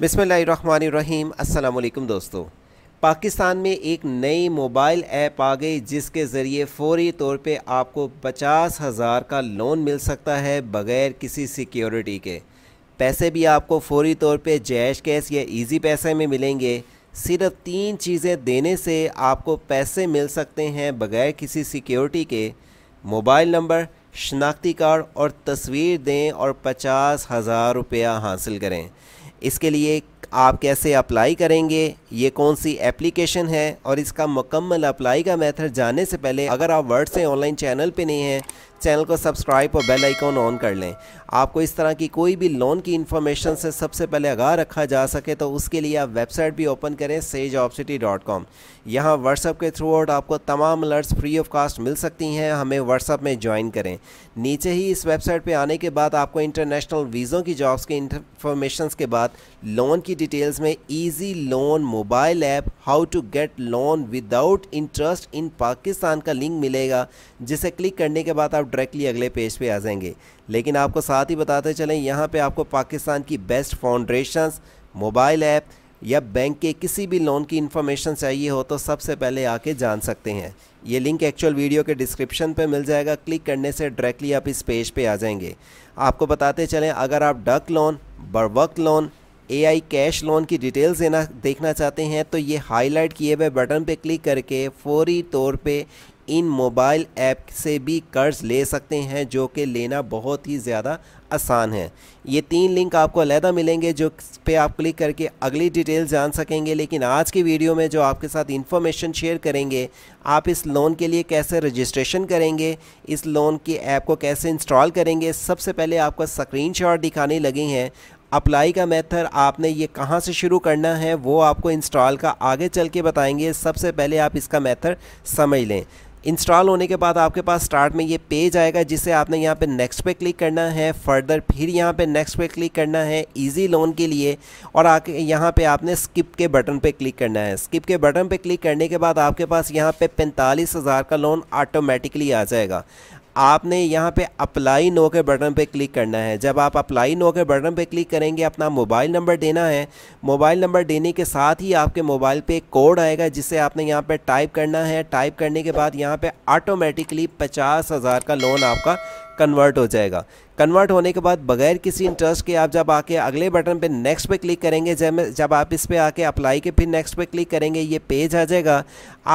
बिसमीम अल्लाम दोस्तों पाकिस्तान में एक नई मोबाइल ऐप आ गई जिसके ज़रिए फौरी तौर पे आपको पचास हज़ार का लोन मिल सकता है बग़ैर किसी सिक्योरिटी के पैसे भी आपको फौरी तौर पे जैश कैश या इजी पैसे में मिलेंगे सिर्फ तीन चीज़ें देने से आपको पैसे मिल सकते हैं बग़ैर किसी सिक्योरिटी के मोबाइल नंबर शनाख्ती कार्ड और तस्वीर दें और पचास हज़ार रुपया हासिल करें इसके लिए आप कैसे अप्लाई करेंगे ये कौन सी एप्लीकेशन है और इसका मुकम्मल अप्लाई का मेथड जानने से पहले अगर आप वर्ड से ऑनलाइन चैनल पे नहीं हैं चैनल को सब्सक्राइब और बेल आइकॉन ऑन कर लें आपको इस तरह की कोई भी लोन की इन्फॉर्मेशन से सबसे पहले आगाह रखा जा सके तो उसके लिए आप वेबसाइट भी ओपन करें sage of city dot com यहाँ व्हाट्सअप के थ्रू आउट आपको तमाम अलर्ट्स फ्री ऑफ कास्ट मिल सकती हैं हमें व्हाट्सअप में ज्वाइन करें नीचे ही इस वेबसाइट पर आने के बाद आपको इंटरनेशनल वीज़ों की जॉब्स की इन्फॉर्मेशन के बाद लोन की डिटेल्स में easy loan mobile app how to get loan without interest in Pakistan का लिंक मिलेगा जिसे क्लिक करने के बाद आप डायरेक्टली अगले पेज पे आ जाएंगे लेकिन आपको साथ ही बताते चलें यहाँ पे आपको पाकिस्तान की बेस्ट फाउंडेशंस मोबाइल ऐप या बैंक के किसी भी लोन की इन्फॉर्मेशन चाहिए हो तो सबसे पहले आके जान सकते हैं ये लिंक एक्चुअल वीडियो के डिस्क्रिप्शन पे मिल जाएगा क्लिक करने से डायरेक्टली आप इस पेज पे आ जाएंगे आपको बताते चलें अगर आप डक लोन बर्वक लोन एआई कैश लोन की डिटेल्स देना देखना चाहते हैं तो ये हाईलाइट किए हुए बटन पे क्लिक करके फौरी तौर पे इन मोबाइल ऐप से भी कर्ज ले सकते हैं जो कि लेना बहुत ही ज़्यादा आसान है ये तीन लिंक आपको अलहदा मिलेंगे जो पे आप क्लिक करके अगली डिटेल जान सकेंगे लेकिन आज की वीडियो में जो आपके साथ इन्फॉर्मेशन शेयर करेंगे आप इस लोन के लिए कैसे रजिस्ट्रेशन करेंगे इस लोन के ऐप को कैसे इंस्टॉल करेंगे सबसे पहले आपको स्क्रीन दिखाने लगे हैं अप्लाई का मेथड आपने ये कहाँ से शुरू करना है वो आपको इंस्टॉल का आगे चल के बताएंगे सबसे पहले आप इसका मेथड समझ लें इंस्टॉल होने के बाद आपके पास स्टार्ट में ये पेज आएगा जिसे आपने यहाँ पे नेक्स्ट पे क्लिक करना है फर्दर फिर यहाँ पे नेक्स्ट पे क्लिक करना है इजी लोन के लिए और आके यहाँ पे आपने स्किप के बटन पे क्लिक करना है स्किप के बटन पे क्लिक करने के बाद आपके पास यहाँ पे पैंतालीस हज़ार का लोन ऑटोमेटिकली आ जाएगा आपने यहाँ पे अप्लाई नो के बटन पे क्लिक करना है जब आप अप्लाई नो के बटन पे क्लिक करेंगे अपना मोबाइल नंबर देना है मोबाइल नंबर देने के साथ ही आपके मोबाइल पे एक कोड आएगा जिसे आपने यहाँ पे टाइप करना है टाइप करने के बाद यहाँ पे ऑटोमेटिकली पचास हज़ार का लोन आपका कन्वर्ट हो जाएगा कन्वर्ट होने के बाद बगैर किसी इंटरेस्ट के आप जब आके अगले बटन पे नेक्स्ट पे क्लिक करेंगे जब जब आप इस पर आके अप्लाई के फिर नेक्स्ट पे क्लिक करेंगे ये पेज आ जाएगा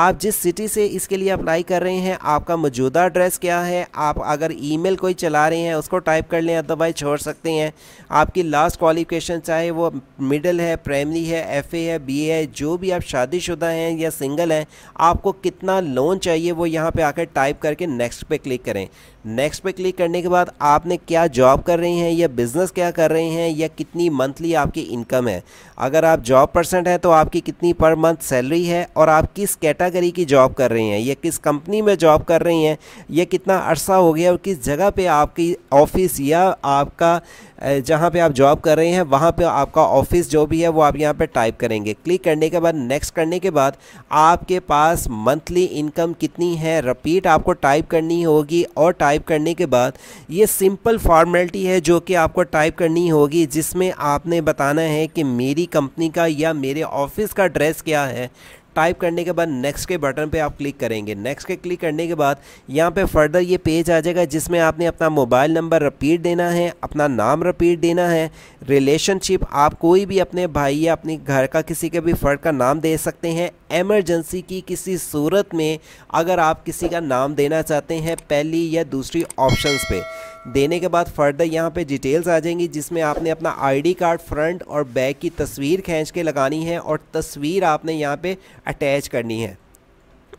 आप जिस सिटी से इसके लिए अप्लाई कर रहे हैं आपका मौजूदा एड्रेस क्या है आप अगर ईमेल कोई चला रहे हैं उसको टाइप कर लें अदरवाइज छोड़ सकते हैं आपकी लास्ट क्वालिफिकेशन चाहे वो मिडिल है प्राइमरी है एफ है बी है जो भी आप शादीशुदा हैं या सिंगल हैं आपको कितना लोन चाहिए वो यहाँ पर आकर टाइप करके नेक्स्ट पर क्लिक करें नेक्स्ट पर क्लिक करने के बाद आपने क्या क्या जॉब कर रही हैं या बिज़नेस क्या कर रही हैं या कितनी मंथली आपकी इनकम है अगर आप जॉब पर्सन हैं तो आपकी कितनी पर मंथ सैलरी है और आप किस कैटेगरी की जॉब कर रही हैं या किस कंपनी में जॉब कर रही हैं या कितना अरसा हो गया और किस जगह पर आपकी ऑफिस या आपका जहाँ पे आप जॉब कर रहे हैं वहाँ पे आपका ऑफिस जो भी है वो आप यहाँ पे टाइप करेंगे क्लिक करने के बाद नेक्स्ट करने के बाद आपके पास मंथली इनकम कितनी है रिपीट आपको टाइप करनी होगी और टाइप करने के बाद ये सिंपल फॉर्मेलिटी है जो कि आपको टाइप करनी होगी जिसमें आपने बताना है कि मेरी कंपनी का या मेरे ऑफिस का ड्रेस क्या है टाइप करने के बाद नेक्स्ट के बटन पे आप क्लिक करेंगे नेक्स्ट के क्लिक करने के बाद यहाँ पे फर्दर ये पेज आ जाएगा जिसमें आपने अपना मोबाइल नंबर रिपीट देना है अपना नाम रिपीट देना है रिलेशनशिप आप कोई भी अपने भाई या अपने घर का किसी के भी फर्द का नाम दे सकते हैं एमरजेंसी की किसी सूरत में अगर आप किसी का नाम देना चाहते हैं पहली या दूसरी ऑप्शन पर देने के बाद फर्दर यहाँ पे डिटेल्स आ जाएंगी जिसमें आपने अपना आईडी कार्ड फ्रंट और बैक की तस्वीर खींच के लगानी है और तस्वीर आपने यहाँ पे अटैच करनी है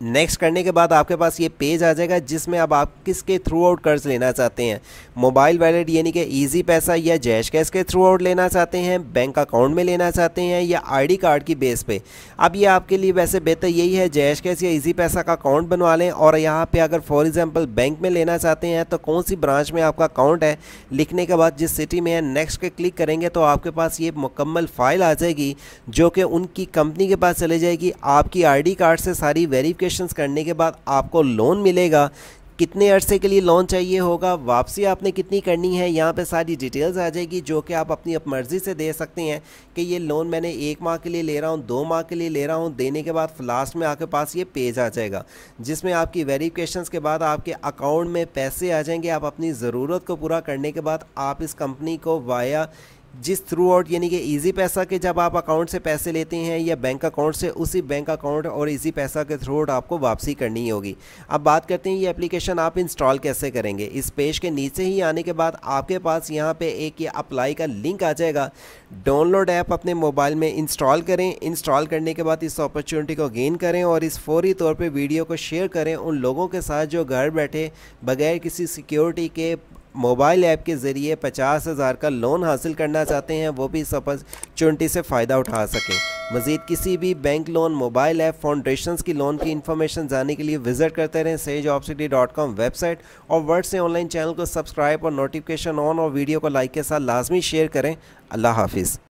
नेक्स्ट करने के बाद आपके पास ये पेज आ जाएगा जिसमें अब आप किसके थ्रू आउट कर्ज लेना चाहते हैं मोबाइल वैलेट यानी कि ईजी पैसा या जैश कैश के थ्रू आउट लेना चाहते हैं बैंक अकाउंट में लेना चाहते हैं या आईडी कार्ड की बेस पे अब ये आपके लिए वैसे बेहतर यही है जैश कैश या ईजी पैसा का अकाउंट बनवा लें और यहाँ पर अगर फॉर एग्ज़ाम्पल बैंक में लेना चाहते हैं तो कौन सी ब्रांच में आपका अकाउंट है लिखने के बाद जिस सिटी में है नेक्स्ट के क्लिक करेंगे तो आपके पास ये मुकम्मल फ़ाइल आ जाएगी जो कि उनकी कंपनी के पास चले जाएगी आपकी आई कार्ड से सारी वेरीफिकेशन वेरिफिकेशंस करने के बाद आपको लोन मिलेगा कितने अरसे के लिए लोन चाहिए होगा वापसी आपने कितनी करनी है यहाँ पे सारी डिटेल्स आ जाएगी जो कि आप अपनी अप मर्ज़ी से दे सकते हैं कि ये लोन मैंने एक माह के लिए ले रहा हूँ दो माह के लिए ले रहा हूँ देने के बाद लास्ट में आपके पास ये पेज आ जाएगा जिसमें आपकी वेरीफिकेशन के बाद आपके अकाउंट में पैसे आ जाएंगे आप अपनी ज़रूरत को पूरा करने के बाद आप इस कंपनी को वाया जिस थ्रू आउट यानी कि ईजी पैसा के जब आप अकाउंट से पैसे लेते हैं या बैंक अकाउंट से उसी बैंक अकाउंट और ईजी पैसा के थ्रू आउट आपको वापसी करनी होगी अब बात करते हैं ये एप्लीकेशन आप इंस्टॉल कैसे करेंगे इस पेज के नीचे ही आने के बाद आपके पास यहाँ पे एक ये अप्लाई का लिंक आ जाएगा डाउनलोड ऐप अपने मोबाइल में इंस्टॉल करें इंस्टॉल करने के बाद इस अपॉर्चुनिटी को गेन करें और इस फौरी तौर पर वीडियो को शेयर करें उन लोगों के साथ जो घर बैठे बगैर किसी सिक्योरिटी के मोबाइल ऐप के ज़रिए पचास हज़ार का लोन हासिल करना चाहते हैं वो भी इस अपॉर्चुनिटी से फ़ायदा उठा सकें मज़ीद किसी भी bank loan mobile app foundation की लोन की इन्फॉर्मेशन जानने के लिए विजिट करते रहें sage of city dot com website और वर्ड से ऑनलाइन चैनल को सब्सक्राइब और नोटिफिकेशन ऑन और वीडियो को लाइक के साथ लाजमी शेयर करें अल्लाह हाफिज़